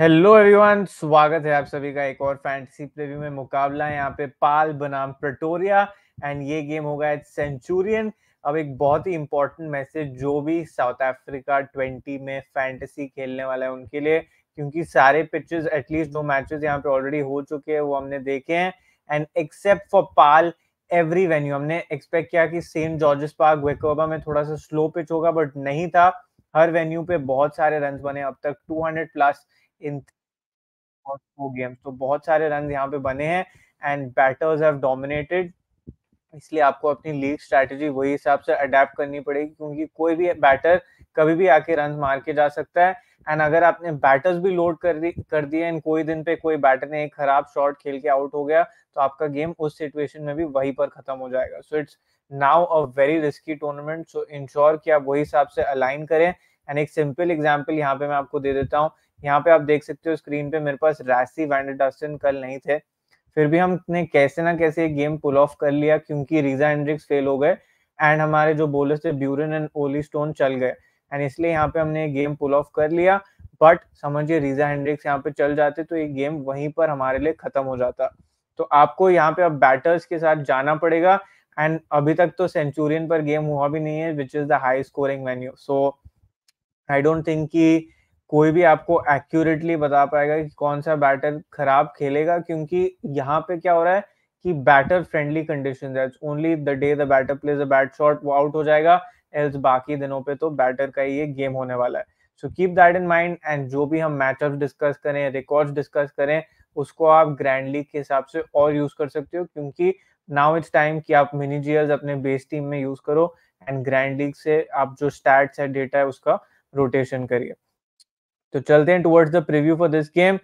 Hello everyone स्वागत है आप सभी का एक और फैंटेसी प्रीव्यू में मुकाबला है यहाँ पे पाल बनाम प्रटोरिया एंड ये गेम होगा एट सेंचुरियन अब एक बहुत ही इंपॉर्टेंट मैसेज जो भी साउथ अफ्रीका 20 में फैंटेसी खेलने वाला है उनके लिए क्योंकि सारे पिचेस एटलीस्ट दो मैचेस यहाँ पे ऑलरेडी हो चुके हैं वो हमने देखे हैं and except for Paarl every venue हमने एक्सपेक्ट किया कि सेंट जॉर्जेस पार्क वेकोबा में थोड़ा सा स्लो पिच होगा बट नहीं था हर वेन्यू पे बहुत सारे रन बने अब तक 200 प्लस इन फोर गेम्स तो बहुत सारे रन यहाँ पे बने हैं एंड बैटर्स हैव डोमिनेटेड इसलिए आपको अपनी लीग स्ट्रैटेजी वही हिसाब से अडेप्ट करनी पड़ेगी क्योंकि कोई भी बैटर कभी भी आके रन मार के जा सकता है एंड अगर आपने बैटर्स भी लोड कर दी कर दिए एंड कोई दिन पे कोई बैटर ने एक खराब शॉट खेल के आउट हो गया तो आपका गेम उस सिचुएशन में भी वहीं पर खत्म हो जाएगा so it's now a very risky tournament so ensure कि आप वही हिसाब से अलाइन करें एंड एक सिंपल एग्जाम्पल यहाँ पे मैं आपको दे देता हूँ यहाँ पे आप देख सकते हो स्क्रीन पे मेरे पास राशि वैंडरडस्टन कल नहीं थे फिर भी हमने कैसे ना कैसे ये गेम पुल ऑफ कर लिया क्योंकि रीजा एंड्रिक्स फेल हो गए एंड हमारे जो बोलर्स थे ब्यूरन एंड ओली स्टोन चल गए एंड इसलिए यहाँ पे हमने गेम पुल ऑफ कर लिया बट समझिए रीजा हेंड्रिक्स यहाँ पे चल जाते तो ये गेम वहीं पर हमारे लिए खत्म हो जाता तो आपको यहाँ पे अब बैटर्स के साथ जाना पड़ेगा एंड अभी तक तो सेंचुरियन पर गेम हुआ भी नहीं है which is the high scoring venue so I don't think की कोई भी आपको एक्यूरेटली बता पाएगा कि कौन सा बैटर खराब खेलेगा क्योंकि यहाँ पे क्या हो रहा है कि बैटर फ्रेंडली कंडीशन है only the day the batter plays a bad shot वो आउट हो जाएगा एल्स बाकी दिनों पे तो बैटर का ही ये गेम होने वाला है so keep that in mind and जो भी हम मैचअप डिस्कस करें रिकॉर्ड डिस्कस करें उसको आप ग्रैंड लीग के हिसाब से और यूज कर सकते हो क्योंकि नाउ इट्स टाइम कि आप मिनी जीएल्स अपने बेस टीम में यूज करो एंड ग्रैंड लीग से आप जो स्टैट्स है डेटा है उसका रोटेशन करिए तो चलते हैं towards the preview for this game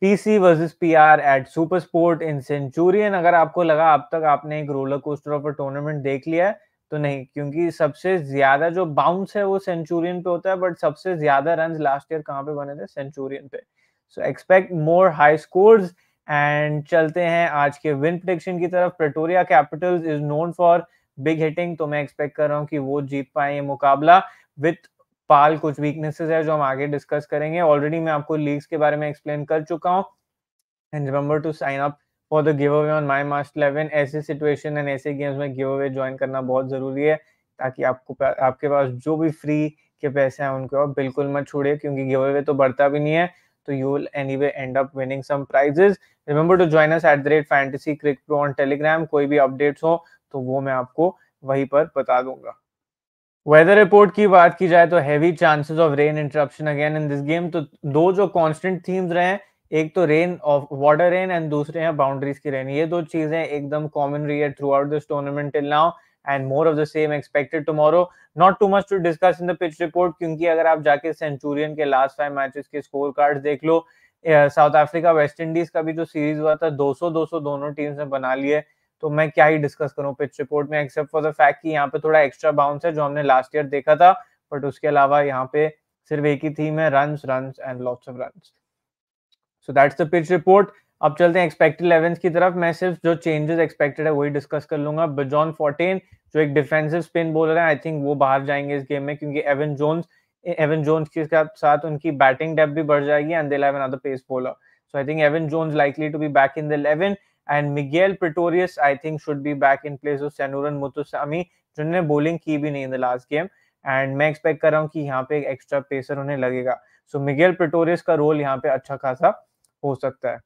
PC versus PR at Super Sport in Centurion अगर आपको लगा अब तक आपने एक रोलर कोस्टर ऑफ टूर्नामेंट देख लिया है तो नहीं क्योंकि सबसे ज्यादा जो बाउंस है वो सेंचुरियन पे होता है बट सबसे ज्यादा रन लास्ट ईयर कहाँ पे बने थे सेंचुरियन पे so expect more high score and चलते हैं आज के विन प्रोडिक्शन की तरफ Pretoria Capitals is known for big hitting तो मैं एक्सपेक्ट कर रहा हूँ कि वो जीत पाए ये मुकाबला विथ पाल कुछ वीकनेसेस है जो हम आगे डिस्कस करेंगे ऑलरेडी मैं आपको लीग्स के बारे में एक्सप्लेन कर चुका हूँ and remember to sign up for the giveaway on my must eleven ऐसे सिचुएशन एंड ऐसे गेम्स में गिव अवे ज्वाइन करना बहुत जरूरी है ताकि आपको आपके पास जो भी फ्री के पैसे हैं उनको आप बिल्कुल मत छोड़िए क्योंकि गिव अवे तो बढ़ता भी नहीं है तो you will anyway end up winning some prizes remember to join us at the rate fantasy Crick pro on Telegram कोई भी अपडेट्स हो तो वो मैं आपको वहीं पर बता दूंगा वेदर रिपोर्ट की बात की जाए तो heavy chances of rain interruption again in this game तो दो जो कांस्टेंट थीम्स रहे हैं एक तो rain of water rain and दूसरे हैं बाउंड्रीज की रेन ये दो चीजें एकदम कॉमन रही है throughout this tournament till now and more of the same expected tomorrow not too much to discuss in the pitch report क्योंकि अगर आप जाके सेंचुरियन के लास्ट फाइव मैचेस के स्कोर कार्ड देख लो साउथ अफ्रीका वेस्ट इंडीज का भी जो सीरीज हुआ था 200 200 दोनों टीम्स ने बना लिए तो मैं क्या ही डिस्कस करूँ पिच रिपोर्ट में एक्सेप्ट फॉर द फैक्ट कि यहाँ पे थोड़ा एक्स्ट्रा बाउंस है जो हमने लास्ट ईयर देखा था बट उसके अलावा यहाँ पे सिर्फ एक ही थीम है run run and lots of run so that's the pitch report अब चलते हैं एक्सपेक्टेड इलेवन की तरफ मैं सिर्फ जो चेंजेस एक्सपेक्टेड है वही डिस्कस कर लूंगा बजॉन फोर्टीन जो एक डिफेंसिव स्पिन बोल रहे हैं आई थिंक वो बाहर जाएंगे इस गेम में क्योंकि एवन जोन्स एवन जोन्स के साथ उनकी बैटिंग डेप भी बढ़ जाएगी and they have another pace bowler so I think Evan Jones likely to be back in the eleven and Migael Pretorius I think should be back in place of Senuran Muthusamy जिन्होंने bowling की भी नहीं in the last game and मैं expect कर रहा हूँ कि यहाँ पे एक एक्स्ट्रा पेसर उन्हें लगेगा सो मिगेल प्रिटोरियस का रोल यहाँ पे अच्छा खासा हो सकता है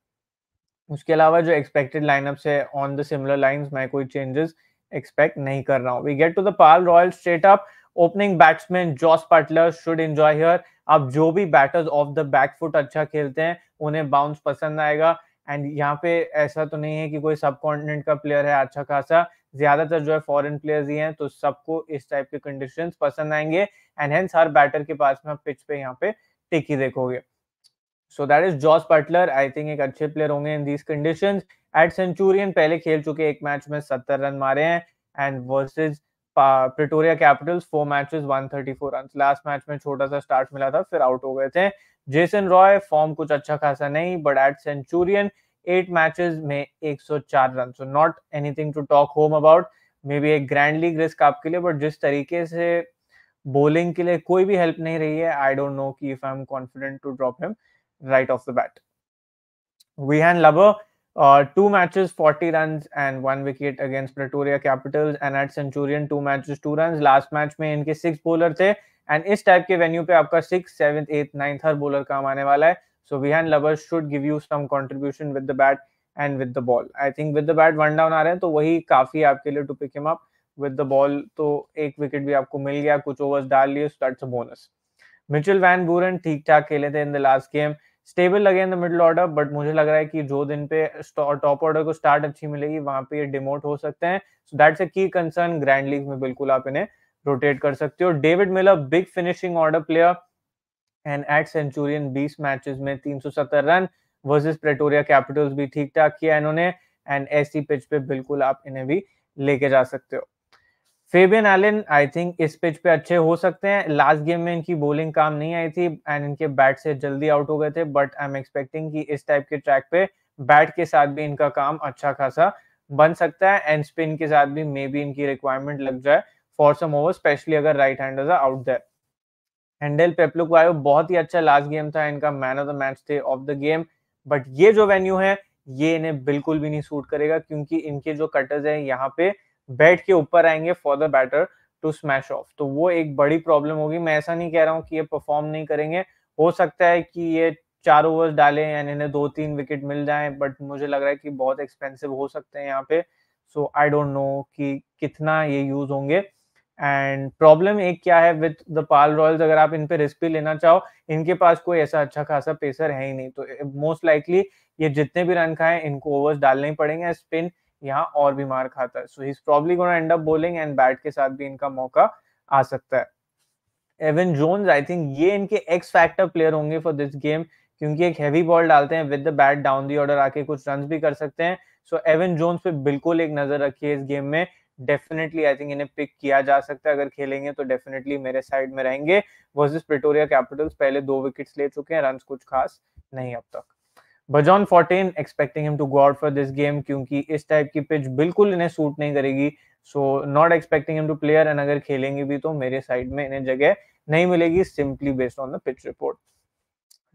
उसके अलावा जो एक्सपेक्टेड लाइनअप्स है ऑन द सिमिलर लाइंस मैं कोई चेंजेस एक्सपेक्ट नहीं कर रहा हूँ we get to the Paarl Royal straight up opening batsman Jos Buttler should enjoy here अब जो भी batters of the back foot अच्छा खेलते हैं उन्हें बाउंस पसंद आएगा एंड यहाँ पे ऐसा तो नहीं है कि कोई सब कॉन्टिनेंट का प्लेयर है अच्छा खासा ज्यादातर जो है फॉरेन प्लेयर्स ही हैं तो सबको इस टाइप के कंडीशंस पसंद आएंगे एंड हेंस हर बैटर के पास में पिच पे यहाँ पे ही देखोगे so that is Jos Buttler I think एक अच्छे प्लेयर होंगे in these condition at Centurion पहले खेल चुके एक मैच में सत्तर रन मारे हैं and versus Pretoria Capitals four matches 134 run last match में छोटा सा स्टार्ट मिला था फिर आउट हो गए थे जेसन रॉय फॉर्म कुछ अच्छा खासा नहीं but at Centurion eight matches में 104 run so not anything to talk home about maybe एक ग्रैंड लीग रिस्क आपके लिए बट जिस तरीके से बॉलिंग के लिए कोई भी हेल्प नहीं रही है आई डोंट नो कि if I am confident to drop him right off the bat Wiaan Mulder Uh, two matches, 40 runs and one wicket against Pretoria Capitals, and at Centurion, two matches, two runs. Last match में इनके six bowler थे, and इस type के venue पे आपका six seventh eighth ninth हर bowler काम आने वाला है सो विहान लवर should give you some contribution with the bat and with the ball I think with the bat one down आ रहे हैं तो वही काफी आपके लिए to pick him up with the ball तो एक विकेट भी आपको मिल गया कुछ ओवर्स डाल लिए so that's a bonus Mitchell van Buuren ठीक ठाक खेले थे in the last game stable लगे in the middle order but मुझे लग रहा है कि जो दिन पे टॉप ऑर्डर को स्टार्ट अच्छी मिलेगी वहां पे ये डिमोट हो सकते हैं सो दैट्स अ की कंसर्न ग्रैंड लीग में बिल्कुल आप इन्हें रोटेट कर सकते हो David Miller big finishing order player and at Centurion 20 matches में 370 रन वर्सेस प्रेटोरिया कैपिटल्स भी ठीक ठाक किया इन्होंने एंड ऐसी पिच पे बिल्कुल आप इन्हें भी लेके जा सकते हो फेबियन एलिन आई थिंक इस पिच पे अच्छे हो सकते हैं लास्ट गेम में इनकी बॉलिंग काम नहीं आई थी एंड इनके बैट से जल्दी आउट हो गए थे बट आई एम एक्सपेक्टिंग कि इस टाइप के ट्रैक पे बैट के साथ भी इनका काम अच्छा खासा बन सकता है एंड स्पिन के साथ भी मे बी इनकी रिक्वायरमेंट लग जाए फॉर सम ओवर स्पेशली अगर right hand allrounder Andile Phehlukwayo बहुत ही अच्छा लास्ट गेम था इनका मैन ऑफ द मैच थे ऑफ द गेम बट ये जो वेन्यू है ये इन्हें बिल्कुल भी नहीं सूट करेगा क्योंकि इनके जो कटर्स हैं यहाँ पे बैट के ऊपर आएंगे for the batter to smash off तो वो एक बड़ी प्रॉब्लम होगी मैं ऐसा नहीं कह रहा हूँ कि ये परफॉर्म नहीं करेंगे हो सकता है कि ये चार ओवर्स डाले यानी इन्हें दो तीन विकेट मिल जाए बट मुझे लग रहा है कि बहुत एक्सपेंसिव हो सकते हैं यहाँ पे सो आई डोंट नो कि कितना ये यूज होंगे एंड प्रॉब्लम एक क्या है विद द पाल रॉयल्स अगर आप इन पे रिस्क भी लेना चाहो इनके पास कोई ऐसा अच्छा खासा पेसर है ही नहीं तो मोस्ट eh, लाइकली ये जितने भी रन खाए इनको ओवर्स डालने ही पड़ेंगे स्पिन यहाँ और भी मार खाता है so he is probably gonna end up bowling and bat के साथ भी इनका मौका आ सकता है एवन जोन्स आई थिंक ये इनके एक्स फैक्टर प्लेयर होंगे फॉर दिस गेम क्योंकि एक हैवी बॉल डालते हैं with the bat down the order आके कुछ रन भी कर सकते हैं सो एवन जोन्स पे बिल्कुल एक नजर रखिए इस गेम में डेफिनेटली आई थिंक इन्हें पिक किया जा सकता है अगर खेलेंगे तो डेफिनेटली मेरे साइड में रहेंगे वर्सेस प्रिटोरिया कैपिटल्स पहले दो विकेट्स ले चुके हैं रन कुछ खास नहीं अब तक Bjorn Fortuin expecting him to go out for this game क्योंकि इस टाइप की पिच बिल्कुल इन्हें सूट नहीं करेगी so not expecting him to player and अगर खेलेंगे भी तो मेरे साइड में इन्हें जगह नहीं मिलेगी simply based on the pitch report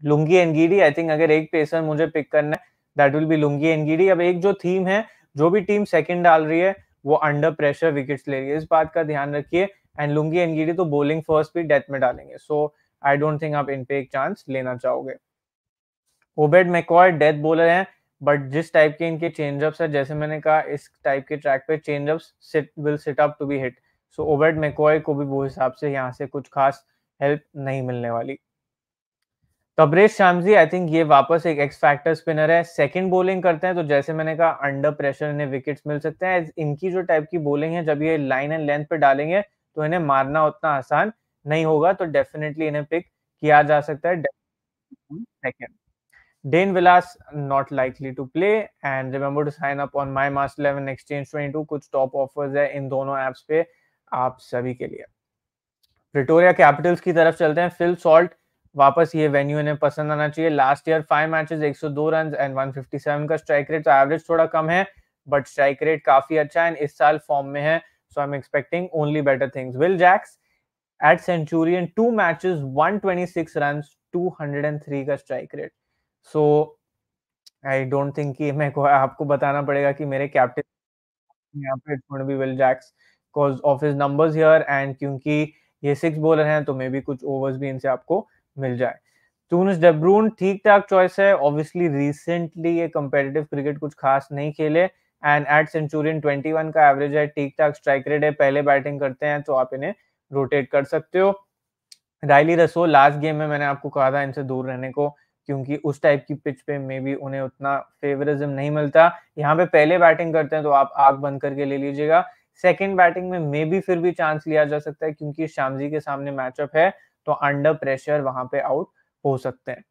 Lungi Ngidi I think अगर एक पेसर मुझे पिक करना है that will be Lungi Ngidi अब एक जो थीम है जो भी टीम सेकंड डाल रही है वो अंडर प्रेशर विकेट्स ले रही है इस बात का ध्यान रखिए एंड लुंगी एनगिरी तो बॉलिंग फर्स्ट भी डेथ में डालेंगे सो आई डोंट थिंक आप इन पे एक चांस लेना चाहोगे ओबेड मेकॉय डेथ बॉलर हैं बट जिस टाइप के इनके चेंजअप्स है जैसे मैंने कहा इस टाइप के ट्रैक पे changeups sit will sit up to be hit so Obed McCoy को भी वो हिसाब से यहाँ से कुछ खास हेल्प नहीं मिलने वाली तो श्यामजी शामजी आई थिंक ये वापस एक एक्स फैक्टर स्पिनर है सेकंड बोलिंग करते हैं तो जैसे मैंने कहा अंडर प्रेशर इन्हें विकेट्स मिल सकते हैं इनकी जो टाइप की बोलिंग है जब ये लाइन एंड लेंथ पे डालेंगे तो इन्हें मारना उतना आसान नहीं होगा तो डेफिनेटली इन्हें पिक किया जा सकता है second Dane Villas not likely to play and remember to sign up on my Master 11 Exchange 22 कुछ टॉप offers है इन दोनों एप्स पे आप सभी के लिए प्रिटोरिया कैपिटल्स की तरफ चलते हैं फिल सॉल्ट वापस ये वेन्यू इन्हें पसंद आना चाहिए last year five matches 102 run and 157 का स्ट्राइक रेट तो एवरेज थोड़ा कम है बट स्ट्राइक रेट काफी अच्छा है इस साल फॉर्म में है so I am expecting only better things Will Jacks at Centurion two matches 126 run 203 का strike rate so I don't think कि मैं को आपको बताना पड़ेगा कि मेरे कैप्टन यहाँ पे it's be Will Jacks because of his numbers here and क्योंकि ये सिक्स बॉलर हैं तो मे बी कुछ ओवर्स भी इनसे आपको मिल जाए टूनिस डेब्रून ठीक ठाक चॉइस है ऑब्वियसली रिसेंटली ये कंपेटिटिव क्रिकेट कुछ खास नहीं खेले एंड एट सेंचुरियन 21 का एवरेज है ठीक ठाक स्ट्राइक रेट है पहले बैटिंग करते हैं तो आप इन्हें रोटेट कर सकते हो राइली रसो लास्ट गेम में मैंने आपको कहा था इनसे दूर रहने को क्योंकि उस टाइप की पिच पे मे बी उन्हें उतना फेवरिज्म नहीं मिलता यहाँ पे पहले बैटिंग करते हैं तो आप आग बंद करके ले लीजिएगा सेकेंड बैटिंग में मे बी फिर भी चांस लिया जा सकता है क्योंकि श्यामजी के सामने मैचअप है तो अंडर प्रेशर वहां पे आउट हो सकते हैं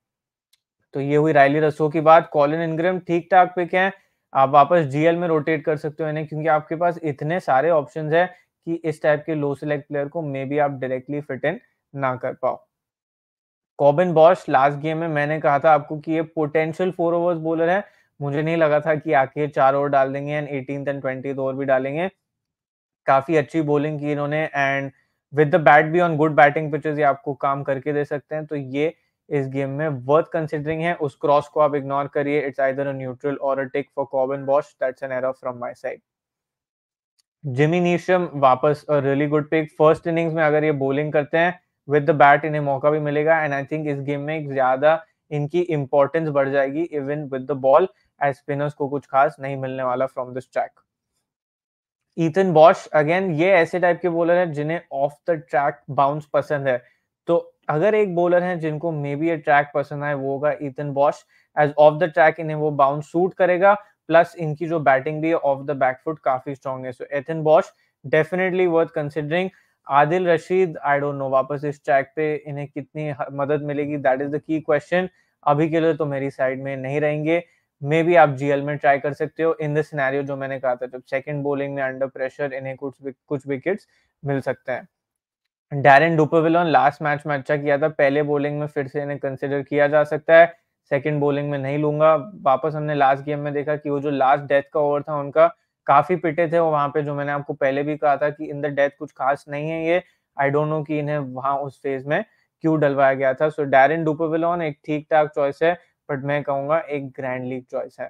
तो ये हुई रायली रसो की बात कॉलिन इनग्रम ठीक ठाक पे क्या है आप वापस जीएल में रोटेट कर सकते हो यानी क्योंकि आपके पास इतने सारे ऑप्शन है कि इस टाइप के लो सिलेक्ट प्लेयर को मे बी आप डायरेक्टली फिट इन ना कर पाओ कॉबिन बॉश लास्ट गेम में मैंने कहा था आपको कि ये पोटेंशियल फोर ओवर्स बोलर है मुझे नहीं लगा था कि आके चार ओवर डाल देंगे and eighteen and twenty over भी डालेंगे काफी अच्छी बॉलिंग की इन्होंने एंड विद द बैट भी ऑन गुड बैटिंग पिचेस ये आपको काम करके दे सकते हैं तो ये इस गेम में वर्थ कंसिडरिंग है उस क्रॉस को आप इग्नोर करिए इट्स आइदर अ न्यूट्रल और a take for Corbin Bosch that's an error from my side Jimmy Neesham वापस a really good pick first innings में अगर ये बॉलिंग करते हैं विद द बैट इन्हें मौका भी मिलेगा एंड आई थिंक इस गेम में ज्यादा इनकी इंपॉर्टेंस बढ़ जाएगी even with the ball as spinners को कुछ खास नहीं मिलने वाला from this track Ethan Bosch again ये ऐसे टाइप के बॉलर हैं जिन्हें ऑफ द ट्रैक बाउंस पसंद है तो अगर एक बॉलर है जिनको मे बी ए ट्रैक पसंद आए वो होगा Ethan Bosch as off the track इन्हें वो बाउंस सूट करेगा प्लस इनकी जो बैटिंग भी है ऑफ द बैकफुट काफी स्ट्रॉन्ग है so Ethan Bosch definitely worth considering Adil Rashid I don't know वापस इस ट्रैक पे इन्हें कितनी मदद मिलेगी that is the key question अभी के लिए तो मेरी साइड में नहीं रहेंगे मे भी आप जीएल में ट्राई कर सकते हो इन द सिनेरियो जो मैंने कहा था जब सेकंड बोलिंग में अंडर प्रेशर इन्हें कुछ कुछ विकेट्स मिल सकते हैं डैरन डुपेविलोन लास्ट मैच में अच्छा किया था पहले बोलिंग में फिर से इन्हें कंसिडर किया जा सकता है सेकेंड बोलिंग में नहीं लूंगा वापस हमने लास्ट गेम में देखा कि वो जो लास्ट डेथ का ओवर था उनका काफी पिटे थे वहां पे जो मैंने आपको पहले भी कहा था कि इन द डेथ कुछ खास नहीं है ये आई डोंट नो कि इन्हें वहां उस फेज में क्यों डलवाया गया था सो डैरन डुपोविलोन एक ठीक ठाक चॉइस है बट मैं कहूंगा एक ग्रैंड लीग चॉइस है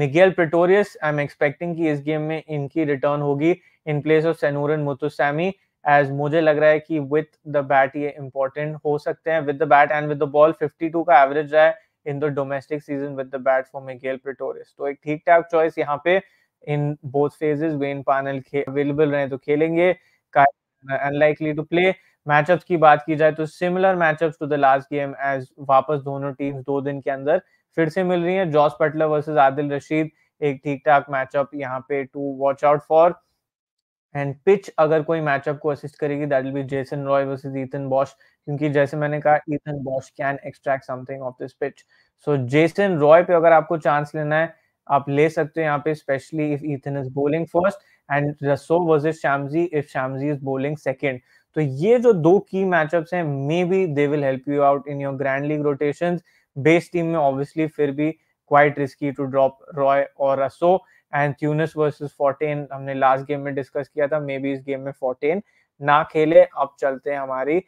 Migael Pretorius I am expecting कि इस गेम में इनकी रिटर्न होगी in place of Senuran Muthusamy as मुझे लग रहा है कि विद द बैट ये इंपॉर्टेंट हो सकते हैं with the bat and with the ball 52 का एवरेज रहा है in the domestic season with the bat for Migael Pretorius तो एक ठीक ठाक चॉइस यहाँ पे in both phases Wayne Parnell available रहे तो खेलेंगे अनलाइकली टू प्ले मैचअप्स की बात की जाए तो similar matchups to the last game as वापस दोनों टीम दो दिन के अंदर फिर से मिल रही है Jos Buttler versus Adil Rashid एक ठीक ठाक मैचअप यहाँ पे to watch out for and pitch अगर कोई मैचअप को असिस्ट करेगी that will be Jason Roy versus Ethan Bosch क्योंकि जैसे मैंने कहा Ethan Bosch can extract something off this pitch so Jason Roy पे अगर आपको चांस लेना है आप ले सकते हो यहाँ पे specially if Ethan is bowling first and Rossouw versus Shamsi if Shamsi is bowling second तो ये जो दो की मैचअप्स हैं maybe they will help you out in your grand league rotation base team में ऑब्वियसली फिर भी quite risky to drop Roy और रसो एंड ट्यूनिस वर्सेस फोर्टेन हमने लास्ट गेम में डिस्कस किया था मे बी इस गेम में फोर्टेन ना खेले अब चलते हैं हमारी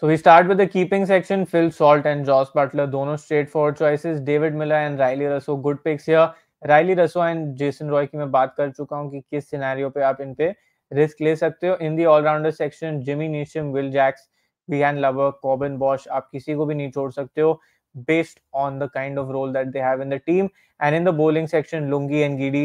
So we start with the keeping section. Phil Salt and Josh Butler, dono straightforward choices. David Miller and Riley Russo, good picks here. Riley Russo and Jason Roy की मैं बात कर चुका हूँ कि किस सिनेरियो पे आप इन पे रिस्क ले सकते हो in the allrounder section Jimmy Neesham Will Jacks Wiaan लवर कॉबिन बॉश आप किसी को भी नहीं छोड़ सकते हो based on the kind of role that they have in the team and in the bowling section Lungi Ngidi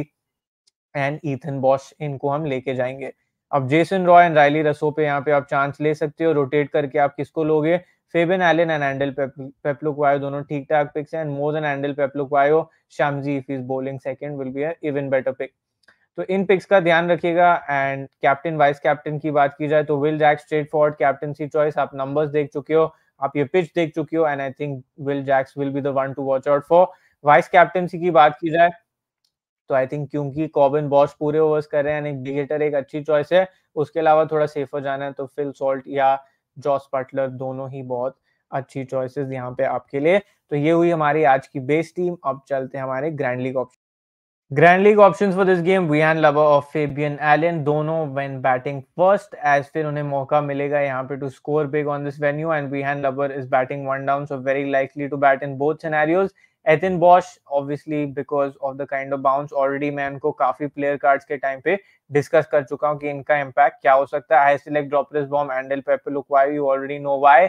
and Ethan Bosch इनको हम लेके जाएंगे अब जेसन रॉय एंड रायली रसो पे यहाँ पे आप चांस ले सकते हो रोटेट करके आप किसको लोगे Fabian Allen and Andile Phehlukwayo दोनों ठीक ठाक पिक्स हैं and more than Andile Phehlukwayo Shamsi if is bowling second will be even better pick तो इन पिक्स का ध्यान रखिएगा एंड कैप्टन वाइस कैप्टन की बात की जाए तो Will Jacks straightforward captaincy choice आप नंबर्स देख चुके हो आप ये पिच देख चुके हो and I think Will Jacks will be the one to watch out for vice captaincy की बात की जाए तो आई थिंक क्योंकि कॉबिन बॉस पूरे ओवर्स कर रहे हैं एक डिगेटर एक अच्छी चॉइस है उसके अलावा थोड़ा सेफर जाना है तो फिल सॉल्ट या जॉस पटलर दोनों ही बहुत अच्छी चॉइसेस यहाँ पे आपके लिए तो ये हुई हमारी आज की बेस्ट टीम अब चलते हैं हमारे grand league option Grand League options for this game Wiaan लवर और फेबियन एलियन दोनों when बैटिंग फर्स्ट एज फिर उन्हें मौका मिलेगा यहाँ पे to score big on this venue and Wiaan लवर is batting one down so very likely to bat in both scenarios Ethan Bosch obviously because of the kind of bounce already मैं उनको काफी प्लेयर कार्ड्स के time पे discuss कर चुका हूँ कि इनका इम्पैक्ट क्या हो सकता है आई सिलेक्ट ड्रॉपलेस बॉम्ब Andile Phehlukwayo you already know why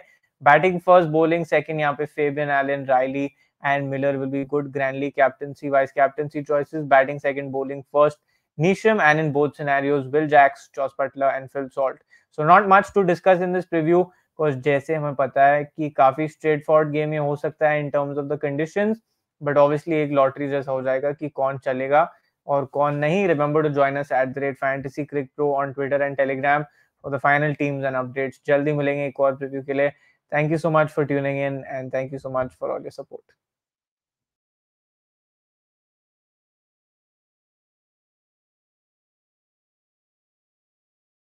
batting first bowling second यहाँ पे Fabian Allen Rilee and Miller will be good. Grandly captaincy, vice captaincy choices, batting second, bowling first. Nisham and in both scenarios, Will Jacks, Josh Butler and Phil Salt. So not much to discuss in this preview because जैसे हमें पता है कि काफी straight Ford game ये हो सकता है in terms of the conditions but obviously एक लॉटरी जैसा हो जाएगा कि कौन चलेगा और कौन नहीं remember to join us at the rate fantasy Crick pro on Twitter and Telegram for the final teams and updates जल्दी मिलेंगे एक और प्रीव्यू के लिए thank you so much for tuning in and thank you so much for all your support